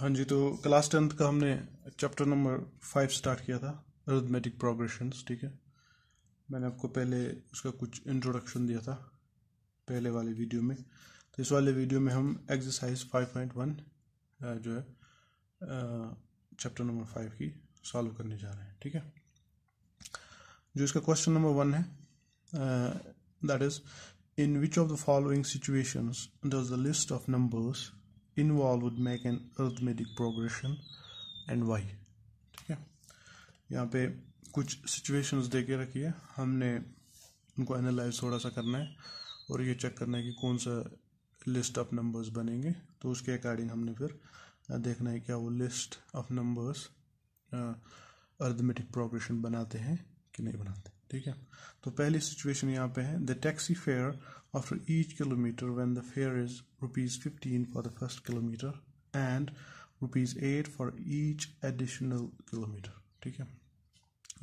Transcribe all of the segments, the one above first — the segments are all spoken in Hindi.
हाँ जी तो क्लास टेंथ का हमने चैप्टर नंबर फाइव स्टार्ट किया था अरिथमेटिक प्रोग्रेशंस ठीक है मैंने आपको पहले उसका कुछ इंट्रोडक्शन दिया था पहले वाले वीडियो में तो इस वाले वीडियो में हम एक्सरसाइज फाइव पॉइंट वन जो है चैप्टर नंबर फाइव की सॉल्व करने जा रहे हैं ठीक है जो इसका क्वेश्चन नंबर वन है that is in which of the following situations does the list of numbers involve would make an arithmetic progression and why ठीक है यहाँ पे कुछ सिचुएशंस दे के रखी है हमने उनको एनालाइज थोड़ा सा करना है और ये चेक करना है कि कौन सा लिस्ट ऑफ नंबर्स बनेंगे तो उसके अकॉर्डिंग हमने फिर देखना है क्या वो list of numbers arithmetic progression बनाते हैं कि नहीं बनाते ठीक है तो पहली सिचुएशन यहाँ पे है the taxi fare after each kilometer when the fare is rupees 15 for the first kilometer and rupees eight for each additional kilometer ठीक है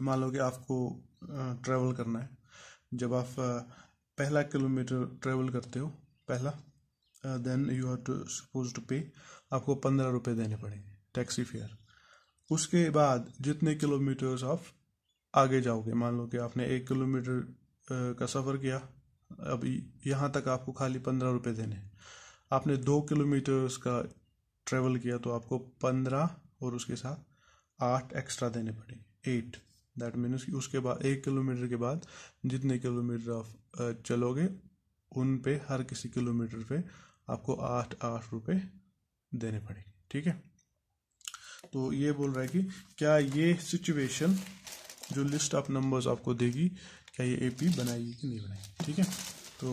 मान लो कि आपको ट्रैवल करना है जब आप पहला किलोमीटर ट्रैवल करते हो पहला then you have to suppose to pay आपको पंद्रह रुपये देने पड़ेंगे टैक्सी फेयर उसके बाद जितने किलोमीटर्स आप आगे जाओगे मान लो कि आपने एक किलोमीटर का सफ़र किया अब यहाँ तक आपको खाली पंद्रह रुपये देने हैं आपने दो किलोमीटर उसका ट्रेवल किया तो आपको पंद्रह और उसके साथ आठ एक्स्ट्रा देने पड़ेंगे एट दैट मीन्स कि उसके बाद एक किलोमीटर के बाद जितने किलोमीटर आप चलोगे उन पे हर किसी किलोमीटर पे आपको आठ आठ रुपये देने पड़ेंगे ठीक है तो ये बोल रहा है कि क्या ये सिचुएशन जो लिस्ट ऑफ नंबर्स आपको देगी क्या ये ए पी बनाएगी कि नहीं बनाएगी ठीक है तो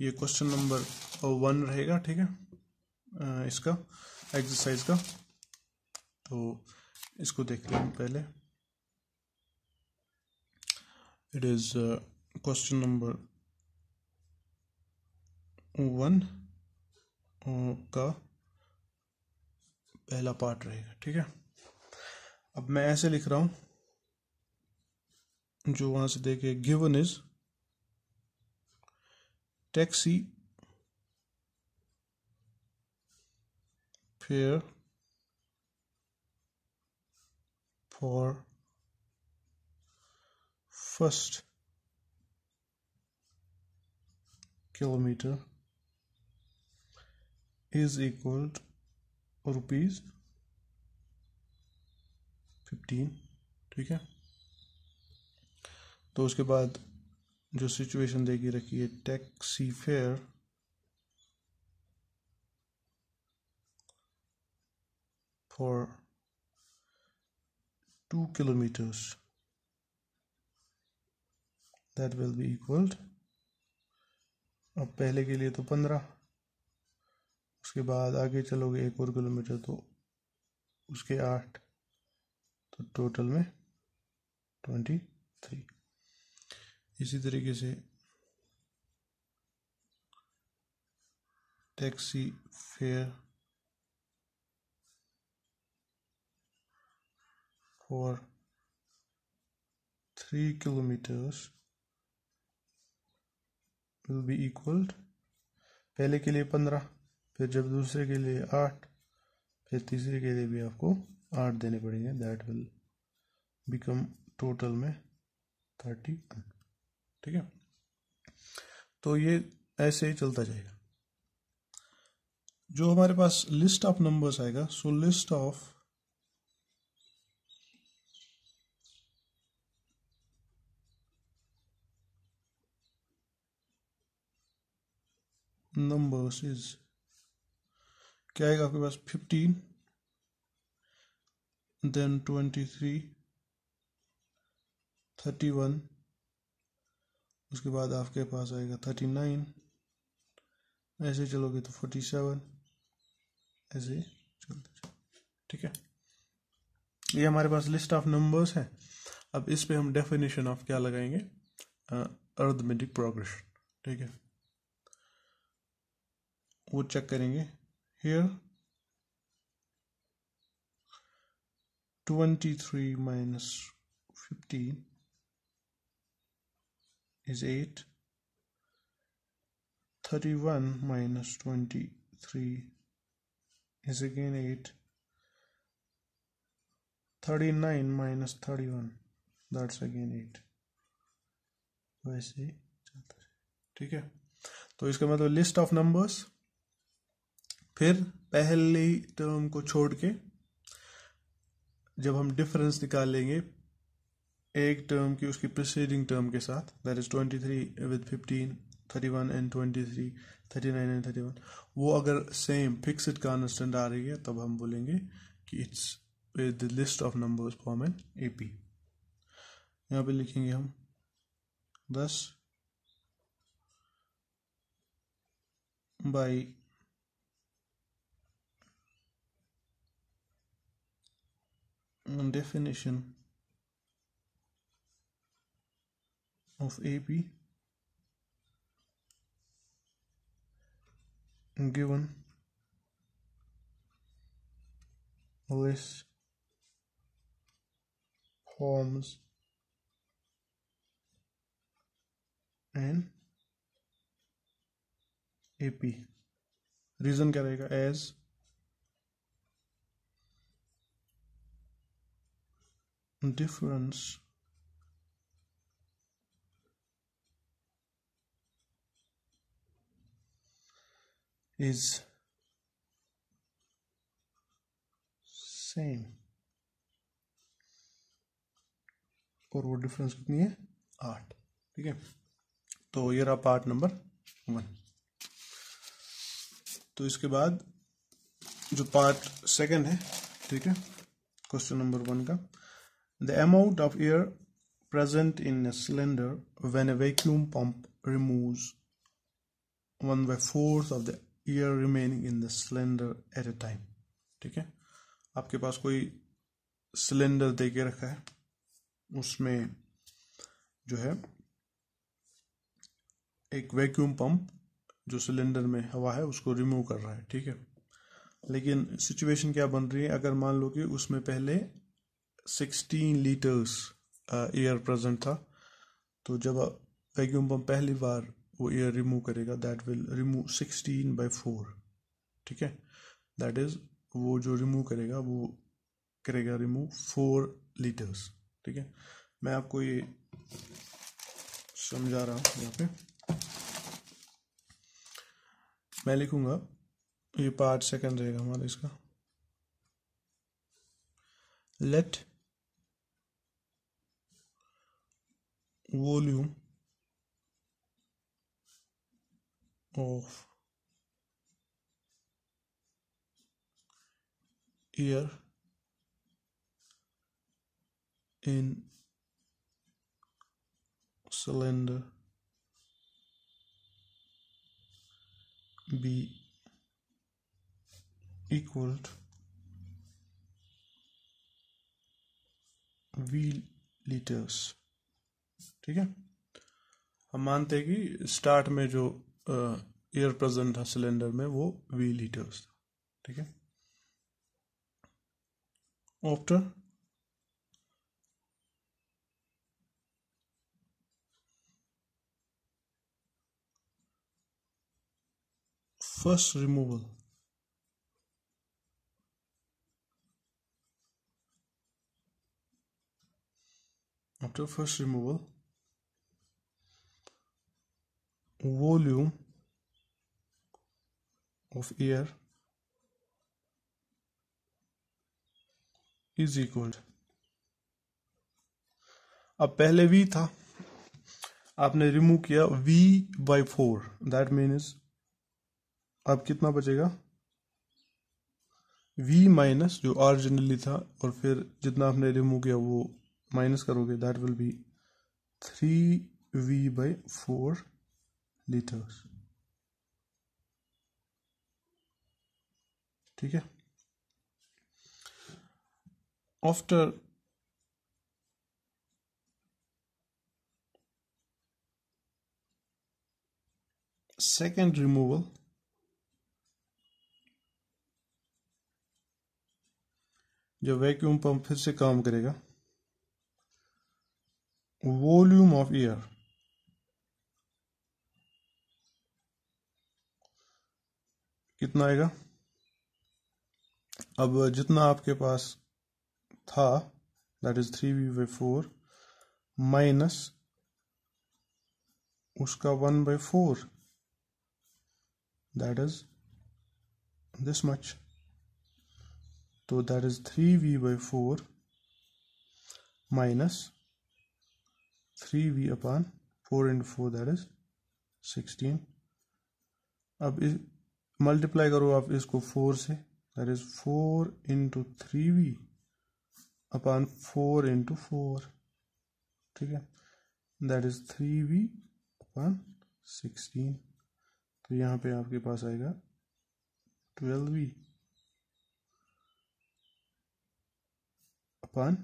ये क्वेश्चन नंबर वन रहेगा ठीक है इसका एक्सरसाइज का तो इसको देख हैं पहले it is question number one का पहला पार्ट रहेगा ठीक है अब मैं ऐसे लिख रहा हूं जो वहां से देखे given is taxi fare for first kilometer is equal rupees fifteen ठीक है तो उसके बाद जो सिचुएशन देखी रखी है taxi fare for two kilometers that will be equaled अब पहले के लिए तो पंद्रह उसके बाद आगे चलोगे एक और किलोमीटर तो उसके आठ तो टोटल में ट्वेंटी थ्री इसी तरीके से taxi fare for three kilometers will be equaled पहले के लिए पंद्रह फिर जब दूसरे के लिए आठ फिर तीसरे के लिए भी आपको आठ देने पड़ेंगे दैट विल बिकम टोटल में थर्टी वन ठीक है तो ये ऐसे ही चलता जाएगा जो हमारे पास लिस्ट ऑफ नंबर्स आएगा so list of numbers is क्या आएगा आपके पास fifteen then twenty three thirty one उसके बाद आपके पास आएगा थर्टी नाइन ऐसे चलोगे तो फोर्टी सेवन ऐसे चलते ठीक है ये हमारे पास लिस्ट ऑफ नंबर्स है अब इस पे हम डेफिनेशन ऑफ क्या लगाएंगे अर्थमेटिक प्रोग्रेशन ठीक है वो चेक करेंगे here twenty three minus fifteen is 8. 31 minus 23 is again 8. 39 minus 31 that's again 8. वैसे चलता ठीक है तो इसका मतलब लिस्ट ऑफ नंबर्स फिर पहली टर्म को छोड़ के जब हम डिफरेंस निकालेंगे एक टर्म की उसकी प्रिसीडिंग टर्म के साथ that is twenty three with fifteen thirty one and twenty three thirty nine and thirty one वो अगर सेम फिक्सड कॉन्स्टेंट आ रही है तब हम बोलेंगे कि it's the list of number form an A P यहाँ पे लिखेंगे हम दस by definition of AB given list forms and AP Reason क्या as difference is सेम और वो डिफरेंस कितनी है आठ ठीक है तो ये रहा पार्ट नंबर वन तो इसके बाद जो पार्ट सेकंड है ठीक है क्वेश्चन नंबर वन का the amount of air present in a cylinder when a vacuum pump removes one by fourth of the air remaining in the cylinder at a time ठीक है आपके पास कोई सिलेंडर दे के रखा है उसमें जो है एक वैक्यूम पंप जो सिलेंडर में हवा है उसको रिमूव कर रहा है ठीक है लेकिन सिचुएशन क्या बन रही है अगर मान लो कि उसमें पहले सिक्सटीन लीटर्स एयर प्रेजेंट था तो जब वैक्यूम पंप पहली बार वो एयर रिमूव करेगा that will remove sixteen by four ठीक है दैट इज़ वो जो रिमूव करेगा वो करेगा रिमूव फोर लीटर्स ठीक है मैं आपको ये समझा रहा हूँ यहाँ पे मैं लिखूंगा ये पार्ट सेकंड रहेगा हमारा इसका let volume of year in cylinder be equal to v liters ठीक है हम मानते हैं कि स्टार्ट में जो एयर प्रेजेंट था सिलेंडर में वो वी लीटर्स था ठीक है after first removal after first removal volume of air is equal अब पहले वी था आपने रिमूव किया V by four that means अब कितना बचेगा वी माइनस जो ऑरिजिनली था और फिर जितना आपने रिमूव किया वो माइनस करोगे that will be three we by four liters ठीक है आफ्टर सेकेंड रिमूवल जो वैक्यूम पंप फिर से काम करेगा वॉल्यूम ऑफ एयर कितना आएगा अब जितना आपके पास था that is three we by four minus उसका one by four that is this much तो that is three we by four minus three we upon four into four that is sixteen अब इस मल्टीप्लाई करो आप इसको फोर से that is four into three we upon four into four ठीक है that is three we upon sixteen तो यहाँ पे आपके पास आएगा ट्वेल्व वी अपॉन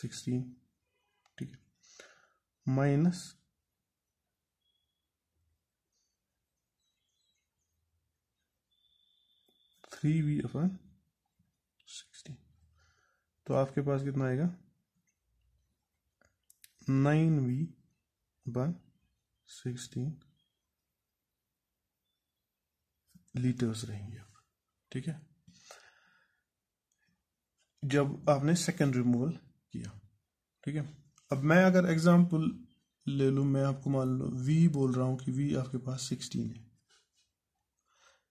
सिक्सटीन ठीक है minus three V upon sixteen तो आपके पास कितना आएगा nine V upon sixteen liters रहेंगे आप ठीक है जब आपने सेकेंड रिमूवल किया ठीक है अब मैं अगर एग्जाम्पल ले लूँ मैं आपको मान लो वी बोल रहा हूँ कि वी आपके पास सिक्सटीन है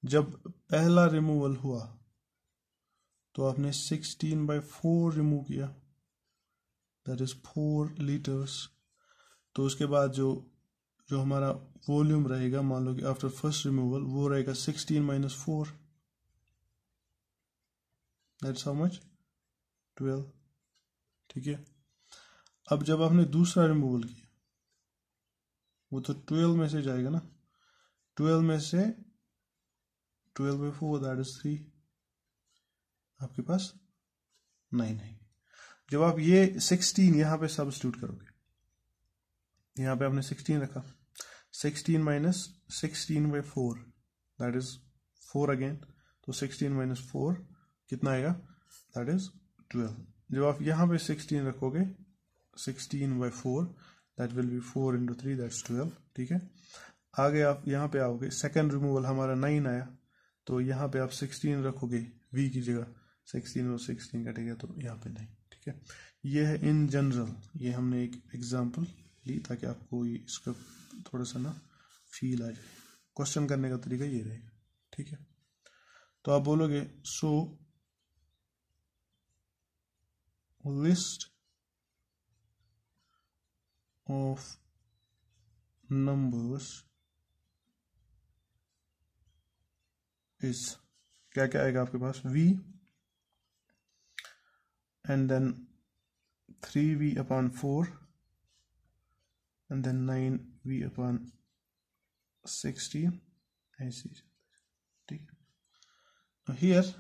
जब पहला रिमूवल हुआ तो आपने 16 बाई फोर रिमूव किया दैट इज फोर लीटर्स तो उसके बाद जो जो हमारा वॉल्यूम रहेगा मान लो कि आफ्टर फर्स्ट रिमूवल वो रहेगा 16 minus four that's how much 12 ठीक है अब जब आपने दूसरा रिमूवल किया वो तो 12 में से जाएगा ना 12 में से twelve by four that is three आपके पास नाइन है जब आप ये सिक्सटीन यहाँ पे सब करोगे यहाँ पे आपने सिक्सटीन रखा sixteen minus sixteen by four that is four again तो सिक्सटीन माइनस फोर कितना आएगा दैट इज ट्वेल्व जब आप यहाँ पे सिक्सटीन रखोगे sixteen by four that will be four into three that's twelve ठीक है आगे आप यहाँ पे आओगे सेकेंड रिमूवल हमारा नाइन आया तो यहाँ पे आप सिक्सटीन रखोगे वी की जगह सिक्सटीन और सिक्सटीन कटेगा तो यहाँ पे नहीं ठीक है ये है इन जनरल ये हमने एक एग्जाम्पल ली ताकि आपको ये इसका थोड़ा सा ना फील आ जाए क्वेश्चन करने का तरीका ये रहेगा ठीक है तो आप बोलोगे so list of numbers is क्या क्या आएगा आपके पास v and then three we upon four and then nine v upon sixty ऐसी ठीक हियर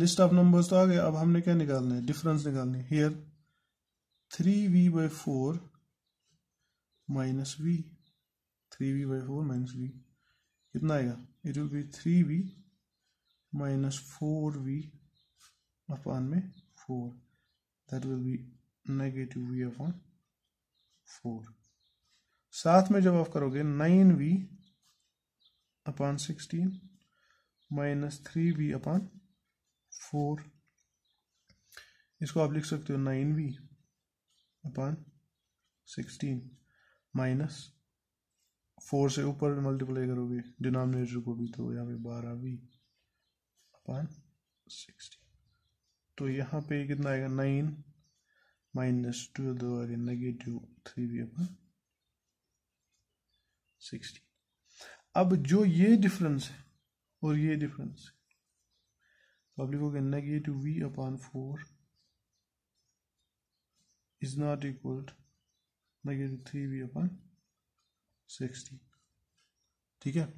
लिस्ट ऑफ नंबर्स तो आ गए अब हमने क्या निकालना है डिफरेंस निकालनी है here three we by four minus v three we by four minus v कितना आएगा it will be 3v minus 4v upon me 4 that will be negative v upon 4 साथ में जब आप करोगे 9v upon 16 minus three we upon four इसको आप लिख सकते हो nine v upon sixteen minus four से ऊपर मल्टीप्लाई करोगे डिनोमिनेटर को भी तो यहाँ पे बारह भी अपान सिक्सटी तो यहाँ पे कितना आएगा नाइन माइनस टू दो आगे नेगेटिव थ्री भी अपन सिक्सटी अब जो ये डिफरेंस है और ये डिफरेंस तो आप लिखोगे negative v upon four is not equal negative three we upon sixty ठीक है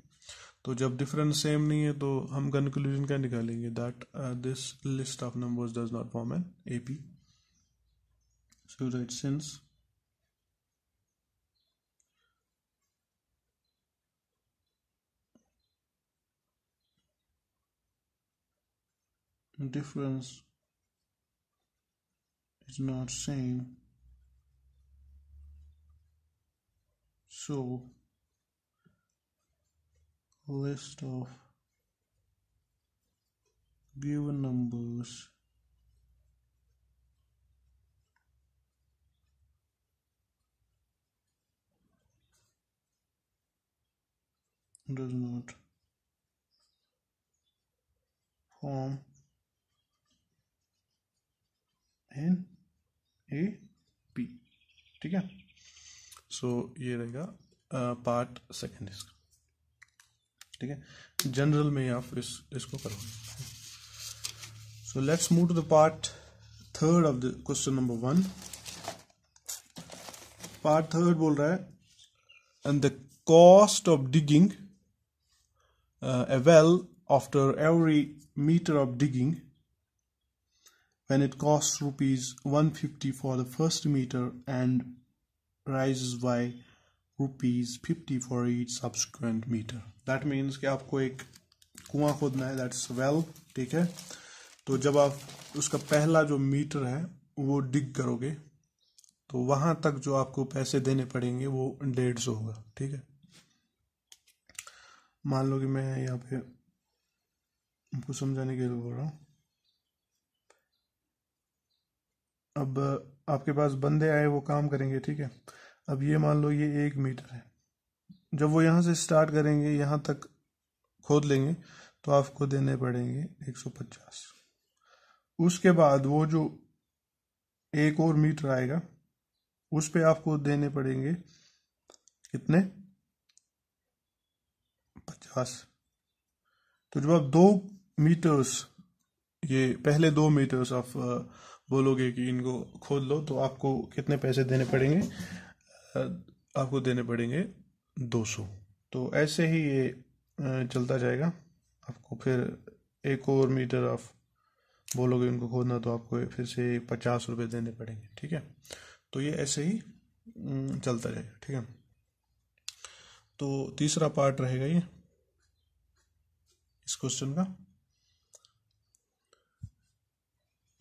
तो जब डिफरेंस सेम नहीं है तो हम कंक्लूजन क्या निकालेंगे that this list of numbers does not form an A P so right since difference is not same so list of given numbers does not form in a b P ठीक है सो ये रहेगा पार्ट सेकंड इसका ठीक है जनरल में आप इस इसको करोगे so let's move to the part third of the question number one part third बोल रहा है and the cost of digging a well after every metre of digging when it costs rupees 150 for the first meter and rises by rupees 50 for each subsequent meter that means कि आपको एक कुआं खोदना है that's वेल ठीक है तो जब आप उसका पहला जो मीटर है वो डिग करोगे तो वहां तक जो आपको पैसे देने पड़ेंगे वो डेढ़ सौ होगा ठीक है मान लो कि मैं यहाँ पे आपको समझाने के लिए बोल रहा हूँ अब आपके पास बंदे आए वो काम करेंगे ठीक है अब ये मान लो ये एक मीटर है जब वो यहाँ से स्टार्ट करेंगे यहाँ तक खोद लेंगे तो आपको देने पड़ेंगे 150 उसके बाद वो जो एक और मीटर आएगा उस पे आपको देने पड़ेंगे कितने 50 तो जब आप दो मीटर्स ये पहले दो मीटर्स ऑफ बोलोगे कि इनको खोद लो तो आपको कितने पैसे देने पड़ेंगे आपको देने पड़ेंगे दो सौ तो ऐसे ही ये चलता जाएगा आपको फिर एक और मीटर ऑफ बोलोगे इनको खोदना तो आपको फिर से पचास रुपये देने पड़ेंगे ठीक है तो ये ऐसे ही चलता रहेगा ठीक है तो तीसरा पार्ट रहेगा ये इस क्वेश्चन का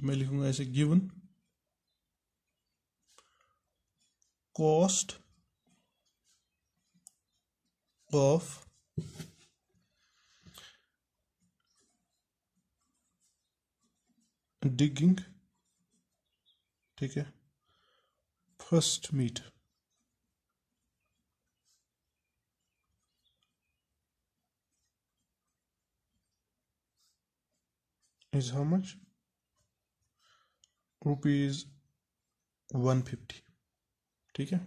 मैं लिखूंगा ऐसे गिवन कॉस्ट ऑफ डिगिंग ठीक है first meet is how much rupees one fifty ठीक है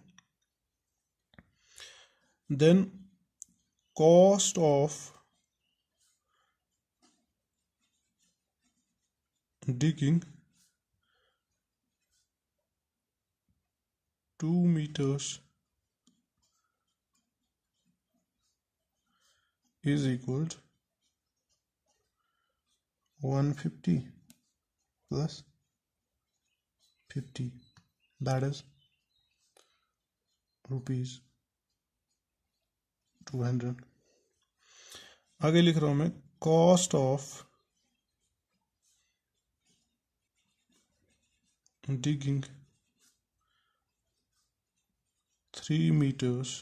then cost of digging two metres is equal one fifty plus fifty. That is rupees two hundred. आगे लिख रहा हूं मैं cost of digging three metres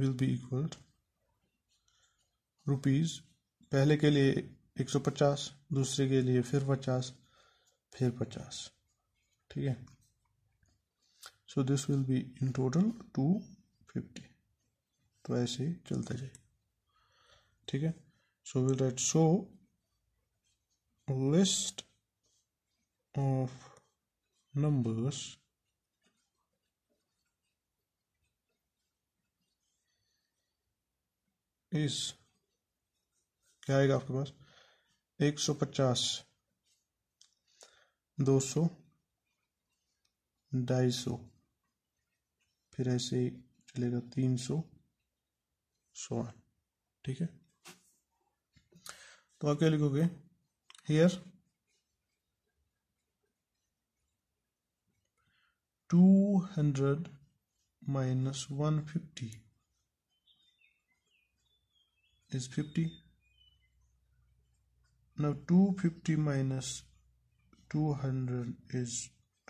will be equal rupees पहले के लिए एक सौ पचास दूसरे के लिए फिर पचास फिर पचास ठीक है so this will be in total two fifty तो ऐसे ही चलता जाए ठीक है so will write so list of numbers is क्या आएगा आपके पास एक सौ पचास दो सौ ढाई सौ फिर ऐसे चलेगा तीन सौ सौ ठीक है तो आप क्या लिखोगे here two hundred minus one fifty is fifty now 250 minus 200 is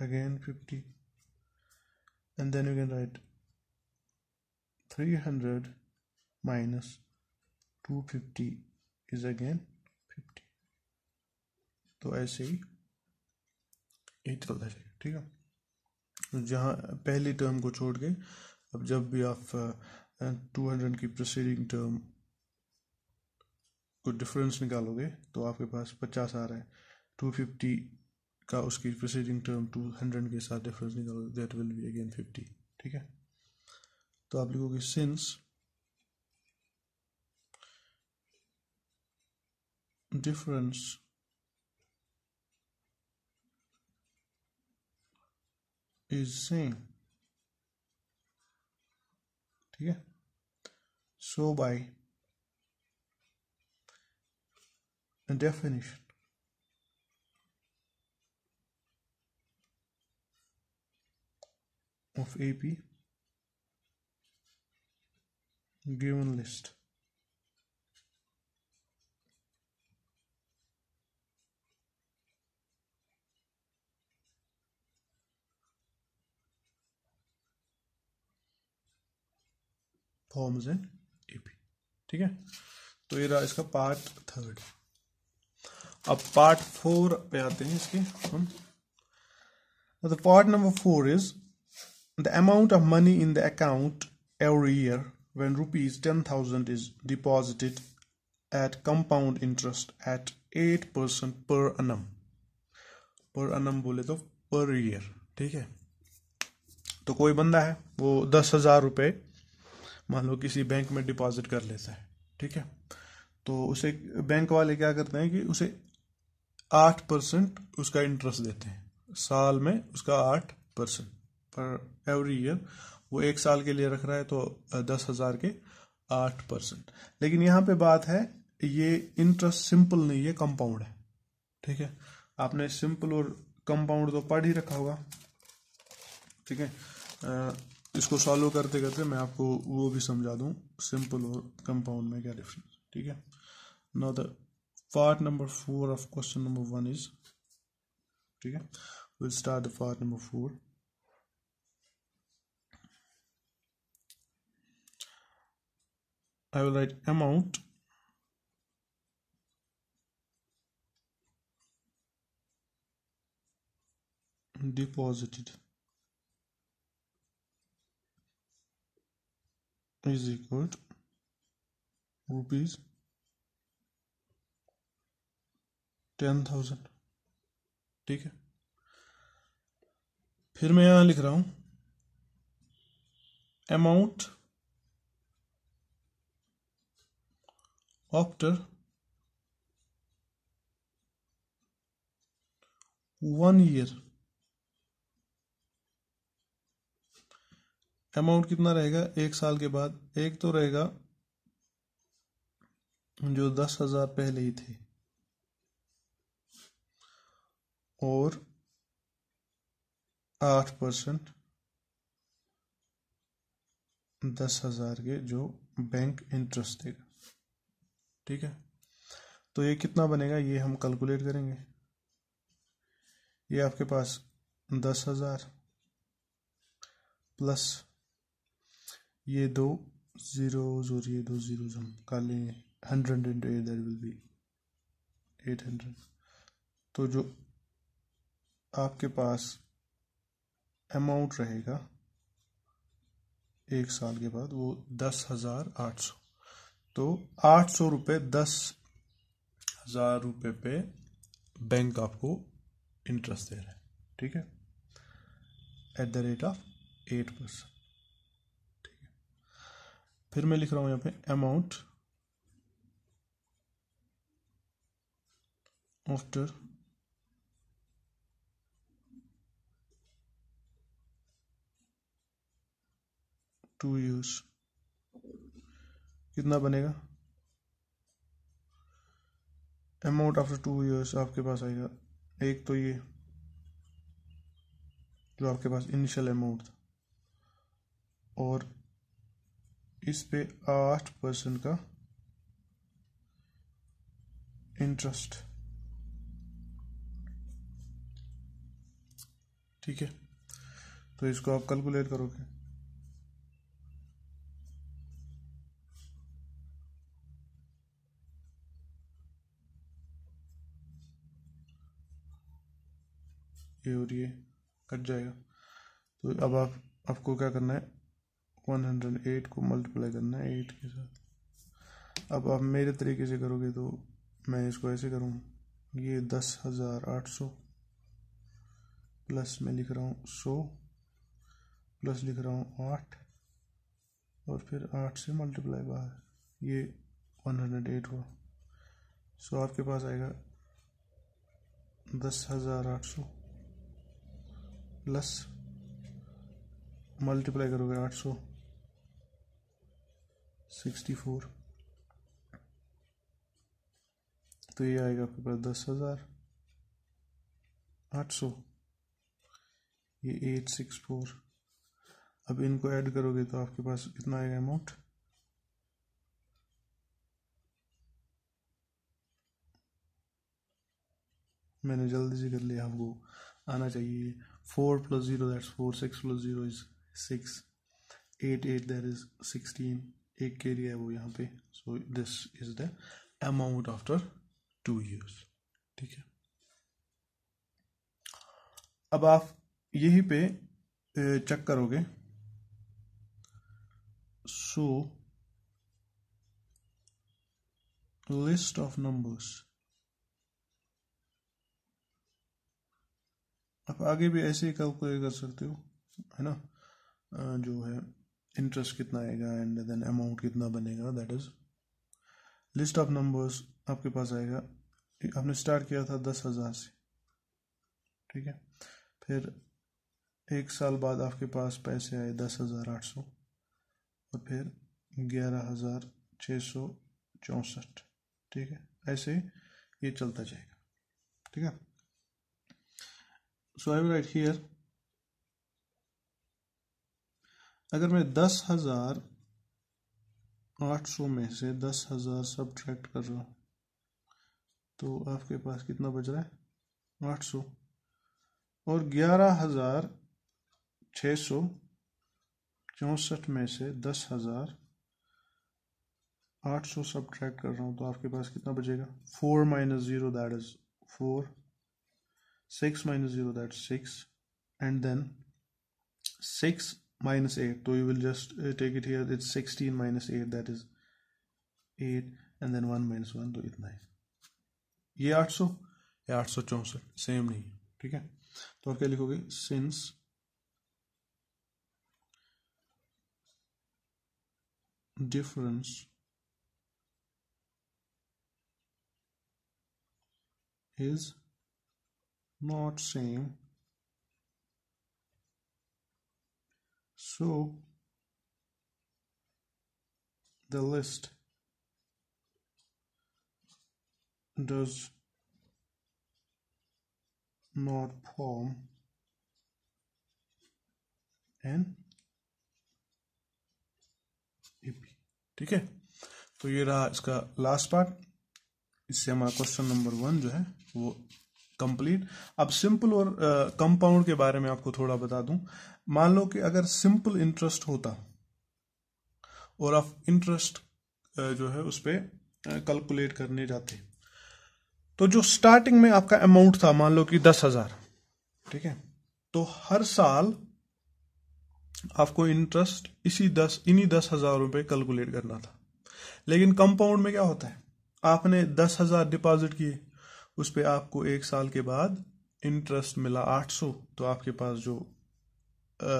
again 50 and then you can write 300 minus 250 is again 50 तो ऐसे ही यही चलता जाएगा ठीक है जहाँ पहली टर्म को छोड़ के अब जब भी आप 200 की प्रोसीडिंग टर्म उसको डिफरेंस निकालोगे तो आपके पास पचास आ रहा है टू फिफ्टी का उसकी प्रोसीडिंग टर्म टू हंड्रेड के साथ डिफरेंस निकालोगे that will be again fifty ठीक है तो आप लिखोगे सिंस डिफरेंस इज सेम ठीक है so by and definition. Of AP given list, forms in AP. ठीक है तो ये रहा इसका अब पार्ट फोर पे आते हैं इसके हम the part number four is the amount of money in the account every year ten thousand is deposited at compound interest at eight percent per annum पर अनम बोले तो पर ईयर ठीक है तो कोई बंदा है वो दस हजार रुपये मान लो किसी बैंक में डिपॉजिट कर लेता है ठीक है तो उसे बैंक वाले क्या करते हैं कि उसे आठ परसेंट उसका इंटरेस्ट देते हैं साल में उसका आठ परसेंट पर एवरी ईयर वो एक साल के लिए रख रहा है तो दस हज़ार के आठ परसेंट लेकिन यहां पे बात है ये इंटरेस्ट सिंपल नहीं है कंपाउंड है ठीक है आपने सिंपल और कंपाउंड तो पढ़ ही रखा होगा ठीक है इसको सॉल्व करते करते मैं आपको वो भी समझा दूं सिंपल और कंपाउंड में क्या डिफरेंस ठीक है now the part number four of question number one is okay we'll start the part number four I will write amount deposited is equal to rupees ten thousand ठीक है फिर मैं यहां लिख रहा हूं amount after one year amount कितना रहेगा एक साल के बाद एक तो रहेगा जो दस हजार पहले ही थे और आठ परसेंट दस हजार के जो बैंक इंटरेस्ट देगा ठीक है तो ये कितना बनेगा ये हम कैलकुलेट करेंगे ये आपके पास दस हजार प्लस ये दो जीरोज और ये दो जीरोज हम कर लेंगे hundred into eight that will be eight hundred तो जो आपके पास अमाउंट रहेगा एक साल के बाद वो दस हजार आठ सौ तो आठ सौ रुपये दस हजार रुपये पे बैंक आपको इंटरेस्ट दे रहा है ठीक है at the rate of eight percent ठीक है फिर मैं लिख रहा हूँ यहाँ पे अमाउंट आफ्टर टू यूज कितना बनेगा अमाउंट आफ्टर टू ईयर्स आपके पास आएगा एक तो ये जो आपके पास इनिशियल अमाउंट था और इस पे आठ परसेंट का इंटरेस्ट ठीक है तो इसको आप कैलकुलेट करोगे ये और ये कट जाएगा तो अब आप आपको क्या करना है 108 को मल्टीप्लाई करना है एट के साथ अब आप मेरे तरीके से करोगे तो मैं इसको ऐसे करूँगा ये दस हज़ार आठ सौ प्लस मैं लिख रहा हूँ सौ प्लस लिख रहा हूँ आठ और फिर आठ से मल्टीप्लाई बाहर ये वन हंड्रेड एट हुआ सो आपके पास आएगा दस हज़ार आठ सौ प्लस मल्टीप्लाई करोगे आठ सौ सिक्सटी फोर तो ये आएगा आपके पास दस हज़ार आठ सौ ये एट सिक्स फोर अब इनको ऐड करोगे तो आपके पास कितना आएगा अमाउंट मैंने जल्दी से कर लिया आपको आना चाहिए 4 plus 0 that's 4 6 plus 0 is 6 8 8 that is 16 एक के लिए है वो यहाँ पे so this is the amount after two years ठीक है अब आप यहीं पे चेक करोगे सो लिस्ट ऑफ नंबर्स आप आगे भी ऐसे ही कैलकुलेट कर सकते हो है ना जो है इंटरेस्ट कितना आएगा एंड देन अमाउंट कितना बनेगा that is list of numbers आपके पास आएगा आपने स्टार्ट किया था दस हज़ार से ठीक है फिर एक साल बाद आपके पास पैसे आए दस हज़ार आठ सौ और फिर ग्यारह हज़ार छः सौ चौंसठ ठीक है ऐसे ही ये चलता जाएगा ठीक है so I will write here अगर मैं दस हजार आठ सौ में से दस हजार सब ट्रैक्ट कर रहा हूँ तो आपके पास कितना बच रहा है आठ सौ और ग्यारह हजार छ सौ चौंसठ में से दस हजार आठ सौ सब ट्रैक्ट कर रहा हूँ तो आपके पास कितना बचेगा four minus zero that is four 6 minus 0 that's 6 and then 6 minus 8 so you will just uh, take it here it's 16 minus 8 that is 8 and then 1 minus 1 तो इतना है ये 800 Same thing. सौ So सेम नहीं है ठीक है तो आप not same so the list does not form an AP ठीक है तो ये रहा इसका लास्ट पार्ट इससे हमारा क्वेश्चन नंबर वन जो है वो कंप्लीट अब सिंपल और कंपाउंड uh, के बारे में आपको थोड़ा बता दूं मान लो कि अगर सिंपल इंटरेस्ट होता और आप इंटरेस्ट uh, जो है उस पर कैलकुलेट uh, करने जाते तो जो स्टार्टिंग में आपका अमाउंट था मान लो कि दस हजार ठीक है तो हर साल आपको इंटरेस्ट इसी दस इन्हीं दस हजार रुपये कैलकुलेट करना था लेकिन कंपाउंड में क्या होता है आपने दस हजार डिपॉजिट किए उस पर आपको एक साल के बाद इंटरेस्ट मिला 800 तो आपके पास जो आ,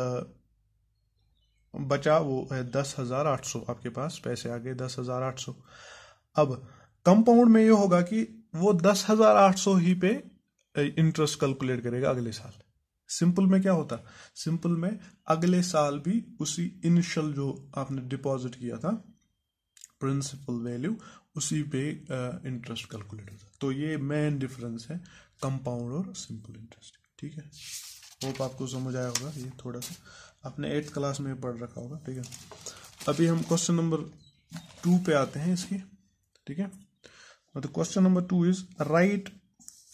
बचा वो है दस हजार आठ सौ आपके पास पैसे आ गए दस हजार आठ सौ अब कंपाउंड में ये होगा कि वो दस हजार आठ सौ ही पे इंटरेस्ट कैलकुलेट करेगा अगले साल सिंपल में क्या होता सिंपल में अगले साल भी उसी इनिशियल जो आपने डिपॉजिट किया था प्रिंसिपल वैल्यू उसी पे इंटरेस्ट कैलकुलेट होता है तो ये मेन डिफरेंस है कंपाउंड और सिंपल इंटरेस्ट ठीक है होप आपको समझ आया होगा ये थोड़ा सा आपने एट्थ क्लास में पढ़ रखा होगा ठीक है अभी हम क्वेश्चन नंबर टू पे आते हैं इसके ठीक है तो question number two is write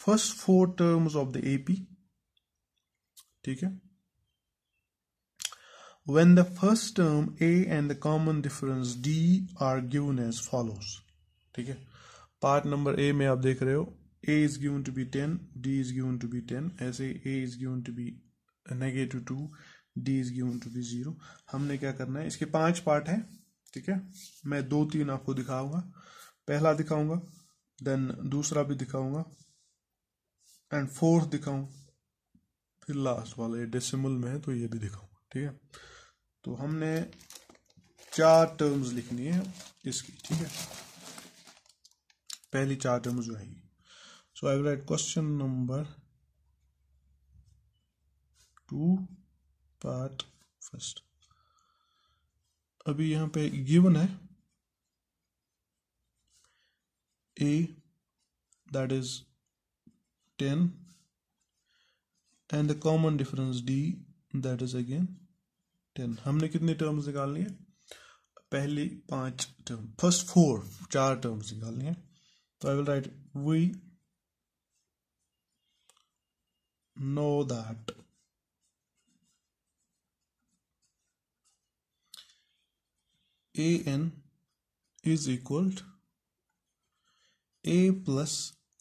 first four terms of the AP ठीक है when the first term a and the common difference d are given as follows ठीक है पार्ट नंबर ए में आप देख रहे हो a is given to be ten d is given to be ten ऐसे a is given to be negative two d is given to be zero हमने क्या करना है इसके पांच पार्ट हैं ठीक है मैं दो तीन आपको दिखाऊंगा पहला दिखाऊंगा देन दूसरा भी दिखाऊंगा एंड फोर्थ दिखाऊंगा फिर लास्ट वाला ये डेसिमल में है तो ये भी दिखाऊंगा ठीक है तो हमने चार टर्म्स लिखनी है इसकी ठीक है पहली चार टर्म जो आएगी so I will write question number two part first अभी यहां पे गिवन है a that is ten and the common difference d that is again ten हमने कितने टर्म्स निकालनी है पहली पांच टर्म फर्स्ट फोर चार टर्म्स निकालनी है So I will write we know that an is equal a plus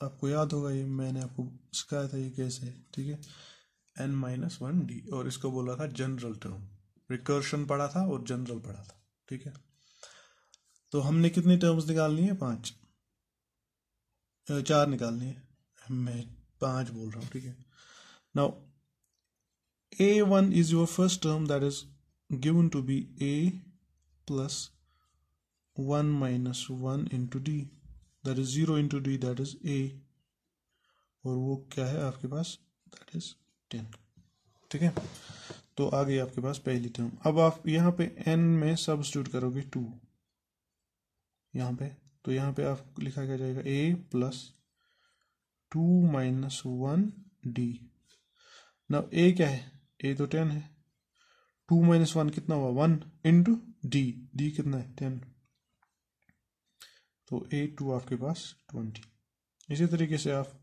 आपको याद होगा ये मैंने आपको सिखाया था ये कैसे ठीक है एन माइनस वन डी और इसको बोला था जनरल टर्म रिकर्शन पढ़ा था और जनरल पढ़ा था ठीक है तो हमने कितनी टर्म्स निकालनी है पांच चार निकालनी है मैं पांच बोल रहा हूँ ठीक है now a one is your first term that is given to be a plus one minus one into d that is zero into d that is a और वो क्या है आपके पास दैट इज टेन ठीक है तो आ गई आपके पास पहली टर्म अब आप यहाँ पे एन में सब्सिट्यूट करोगे टू यहाँ पे तो यहाँ पे आप लिखा क्या जाएगा a plus two minus one d ना ए क्या है ए तो टेन है टू माइनस वन कितना हुआ वन इंटू डी डी कितना है टेन तो ए टू आपके पास ट्वेंटी इसी तरीके से आप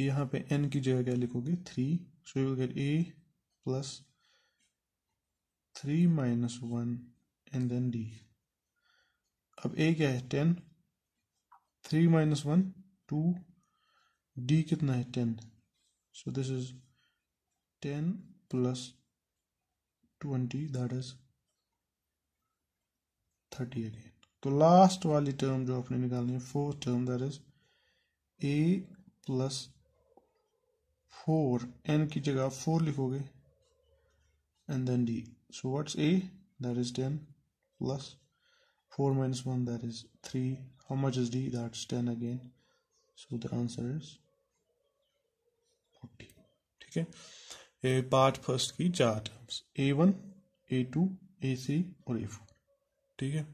यहाँ पे एन की जगह क्या लिखोगे three so you get a plus three minus one and then d अब ए क्या है ten three minus one two d कितना है ten so this is ten plus twenty that is thirty again तो लास्ट वाली टर्म जो आपने निकालनी है fourth term that is a plus four n की जगह आप फोर लिखोगे and then d so what's a that is ten plus 4 minus 1 that is 3 how much is d that's 10 again so the answer is 40 ठीक है ये पार्ट फर्स्ट की चार terms a one a two a three और ए फोर ठीक है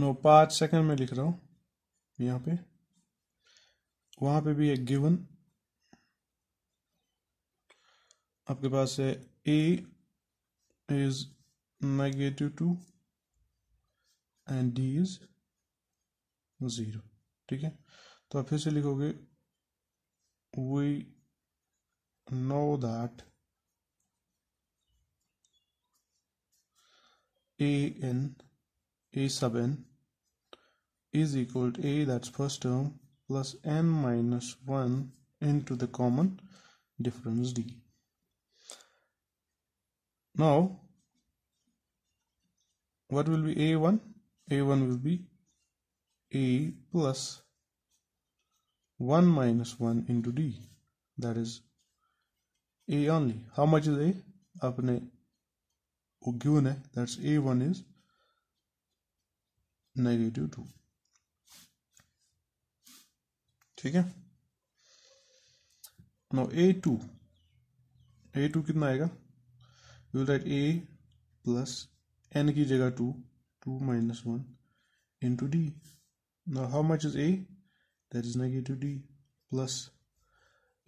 नो पार्ट सेकंड में लिख रहा हूं यहां पे वहां पे भी एक गिवन आपके पास है a is negative 2 and d is zero ठीक है तो आप फिर से लिखोगे we know that a n a sub n is equal to a that's first term plus n minus 1 into the common difference d now what will be a1 a1 will be a plus 1 minus 1 into d that is a only how much is a apne वो given hai that's a1 is negative 2 theek hai now a2 a2 kitna aayega you will write a plus n की जगह two two minus one into d ना how much is a that is negative d plus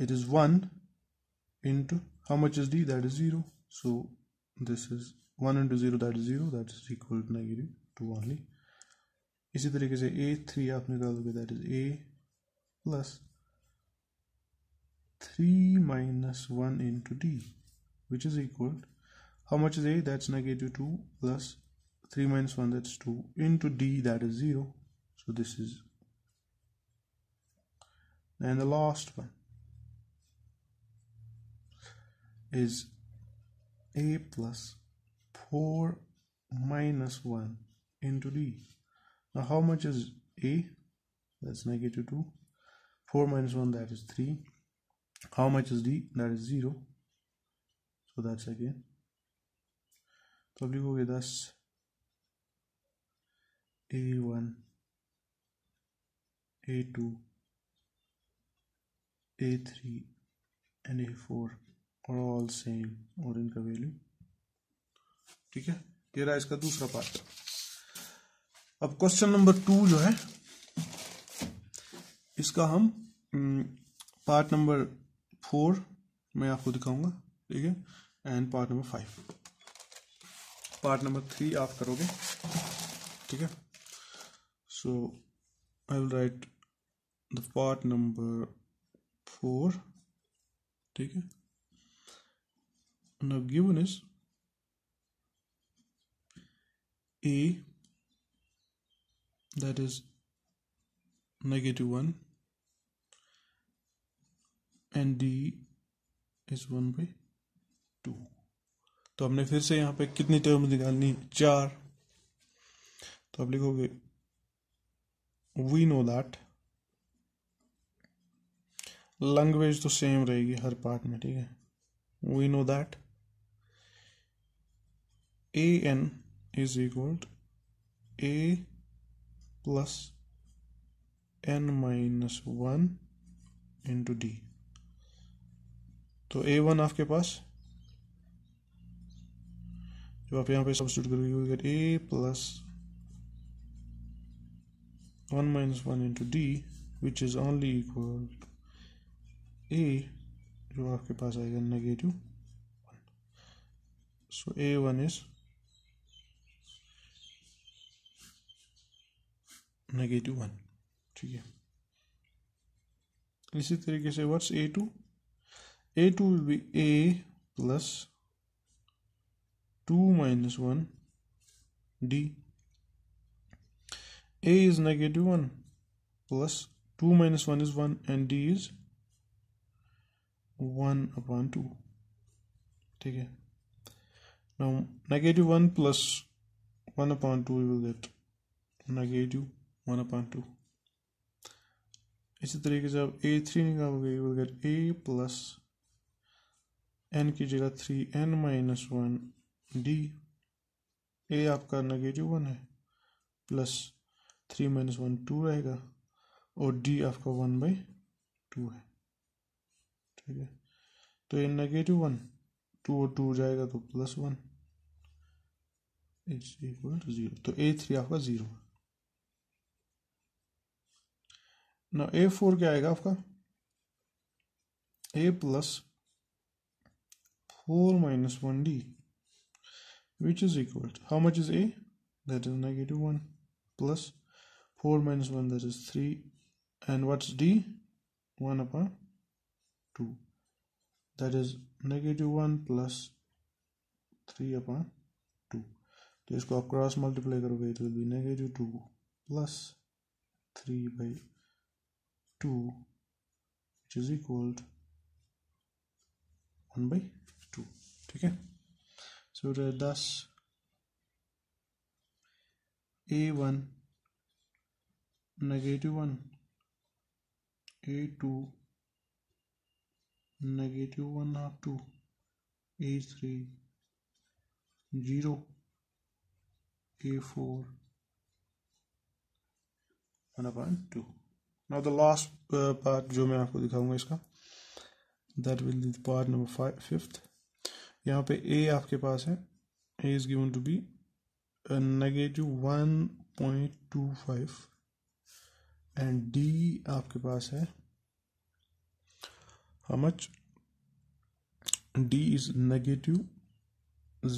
it is one into how much is d that is zero so this is one into zero that is zero that is equal to negative two only इसी तरीके से ए थ्री आप निकालोगे that is a plus three minus one into d which is equal how much is a? that's negative 2 plus 3 minus 1 that's 2 into d that is 0 so this is and the last one is a plus 4 minus 1 into d now how much is a that's negative 2 4 minus 1 that is 3 how much is d that is 0 so that's again probably हो गया दस a one a two a three and a four और ऑल सेम और इनका वैल्यू ठीक है ये रहा इसका दूसरा पार्ट अब क्वेश्चन नंबर टू जो है इसका हम पार्ट नंबर फोर मैं आपको दिखाऊंगा ठीक है and part number five part number three आप करोगे ठीक है so I will write the part number four ठीक है now given is a that is negative one and d is one by two तो हमने फिर से यहाँ पे कितनी टर्म्स निकालनी चार तो आप लिखोगे वी नो दैट लैंग्वेज तो सेम रहेगी हर पार्ट में ठीक है we know that a n is equal a plus n minus one into d तो ए वन आपके पास जो तो आप यहाँ पे सब्सिट्यूट करोगे you get a plus one minus one into d which is only equal a जो आपके पास आएगा negative one so a one is negative one ठीक है इसी तरीके से what's a two a two will be a plus two minus one d a is negative one plus two minus one is one and d is one upon two ठीक है now negative one plus one upon two will get negative one upon two इसी तरीके से आप ए थ्री निकालोगे you will get a plus n की जगह three n minus one d a आपका नेगेटिव वन है plus three minus one two रहेगा और डी आपका वन बाई टू है ठीक है तो ये नेगेटिव वन टू और टू जाएगा तो plus one is equal to zero तो ए थ्री आपका जीरो है ना ए फोर क्या आएगा आपका a plus four minus one d which is equal to how much is a that is negative 1 plus 4 minus 1 that is 3 and what's d 1 upon 2 that is negative 1 plus 3 upon 2 तो इसको आप multiply मल्टीप्लाई करोगे तो will be negative two two plus three by two which is equal one by ठीक है दस a one negative one a two negative one half two a three zero a four one appoint two now the last part जो मैं आपको दिखाऊंगा इसका that will be part number five fifth यहाँ पे ए आपके पास है a is given to be negative one point two five and d आपके पास है how much d is negative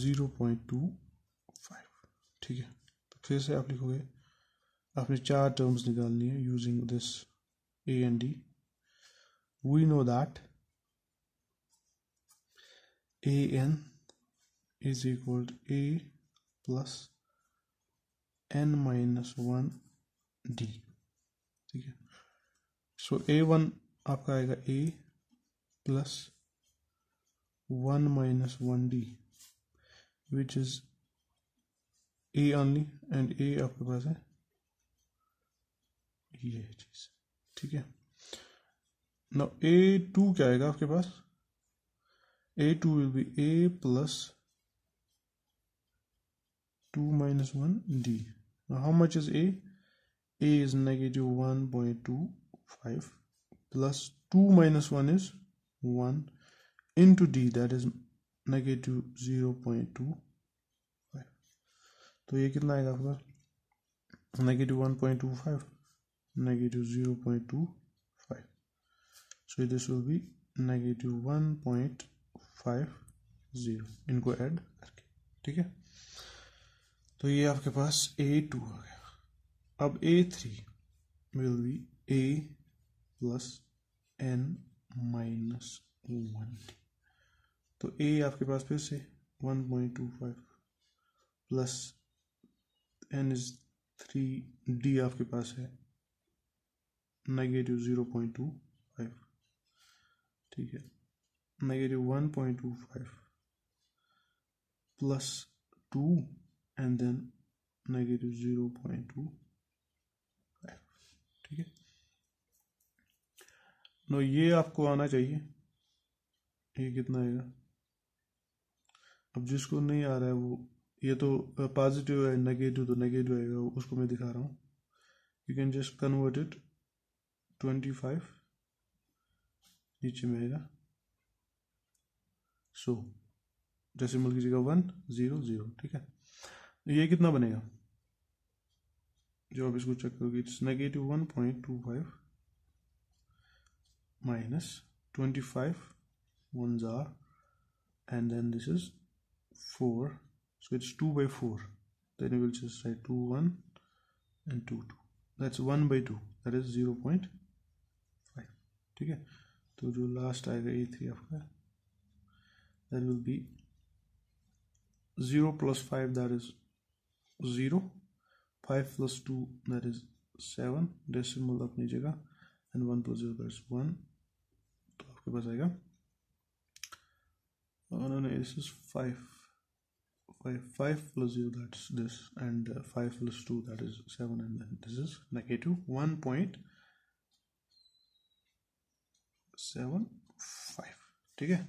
zero point two five ठीक है तो फिर से आप लिखोगे आपने चार टर्म्स निकालनी है using this a and d we know that n is equal to a plus n minus one d ठीक है सो ए वन आपका आएगा a plus one minus one d which is a only and a आपके पास है ये चीज ठीक है ना ए टू क्या आएगा आपके पास a2 will be a plus 2 minus 1 d now how much is a a is negative 1.25 plus 2 minus 1 is 1 into d that is negative 0.25 so here negative 1.25 negative 0.25 so this will be negative 1.25 five zero इनको ऐड करके ठीक है तो ये आपके पास ए टू आ गया अब a three will be a plus n minus one तो ए आपके पास फिर से one point two five plus n is three d आपके पास है negative zero point two five ठीक है negative 1.25 plus 2 and then negative 0 0.25 ठीक है नो ये आपको आना चाहिए ये कितना आएगा अब जिसको नहीं आ रहा है वो ये तो पॉजिटिव है नेगेटिव तो नेगेटिव आएगा उसको मैं दिखा रहा हूँ you can just convert it twenty five नीचे में आएगा सो डेसिमल की जगह वन ज़ीरो ज़ीरो ठीक है तो ये कितना बनेगा जो आप इसको चेक करोगे it's negative one point two five minus twenty five one jar and then this is four so it's two by four then will just write two one and two two that's one by two that is zero point five ठीक है तो जो लास्ट आएगा ए थ्री आपका that will be 0 plus 5 that is 0 5 plus 2 that is 7 decimal of जगह and 1 0 that दैट इज 1 तो आपके पास आएगा उन्होंने this is 5 5 5 plus 0 that's this and uh, 5 plus 2 that is 7 and then this is negative 1.75 ठीक है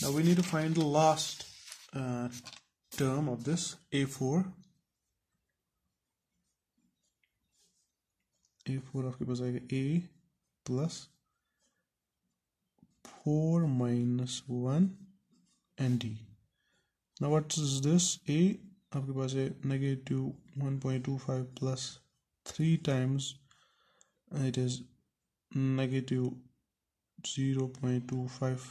now we need to find the last uh, term of this a4 a4 आपके पास आएगा a plus 4 minus 1 and d now what is this a आपके पास है negative 1.25 plus 3 times it is negative 0.25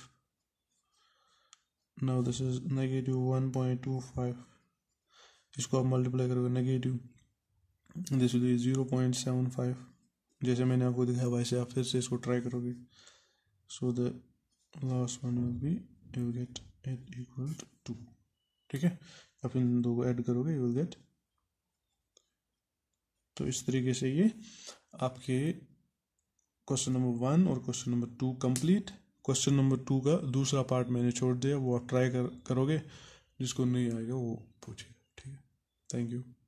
now this is negative one point two five इसको आप मल्टीप्लाई करोगे negative this will zero point seven five जैसे मैंने आपको दिखाया वैसे आप फिर से इसको ट्राई करोगे so the last one will be you get at equal to ठीक है आप इन दो को ऐड करोगे यू विल गेट तो इस तरीके से ये आपके क्वेश्चन नंबर वन और question number two complete question number two का दूसरा पार्ट मैंने छोड़ दिया वो आप ट्राई कर, करोगे जिसको नहीं आएगा वो पूछेगा ठीक है थैंक यू